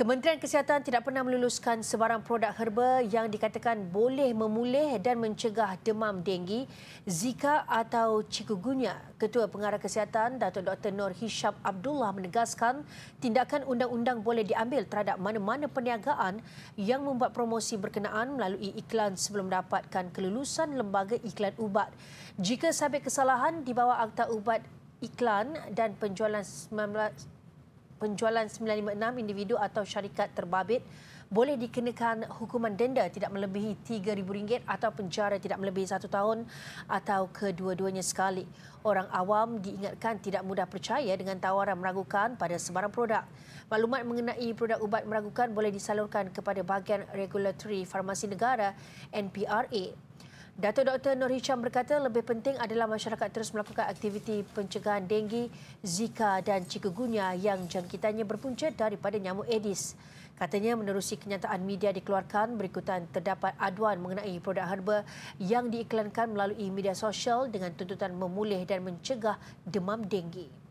Kementerian Kesihatan tidak pernah meluluskan sebarang produk herba yang dikatakan boleh memulih dan mencegah demam denggi, zika atau cikungunya. Ketua Pengarah Kesihatan Datuk Dr. Nur Hisham Abdullah menegaskan tindakan undang-undang boleh diambil terhadap mana-mana perniagaan yang membuat promosi berkenaan melalui iklan sebelum mendapatkan kelulusan lembaga iklan ubat. Jika sampai kesalahan di bawah Akta Ubat Iklan dan Penjualan 19 penjualan 956 individu atau syarikat terbabit boleh dikenakan hukuman denda tidak melebihi RM3,000 atau penjara tidak melebihi satu tahun atau kedua-duanya sekali. Orang awam diingatkan tidak mudah percaya dengan tawaran meragukan pada sebarang produk. Maklumat mengenai produk ubat meragukan boleh disalurkan kepada bahagian Regulatory Farmasi Negara, NPRA. Dato' Dr. Nur Hicham berkata lebih penting adalah masyarakat terus melakukan aktiviti pencegahan denggi, zika dan cikgunya yang jangkitannya berpunca daripada nyamuk Edis. Katanya menerusi kenyataan media dikeluarkan berikutan terdapat aduan mengenai produk herba yang diiklankan melalui media sosial dengan tuntutan memulih dan mencegah demam denggi.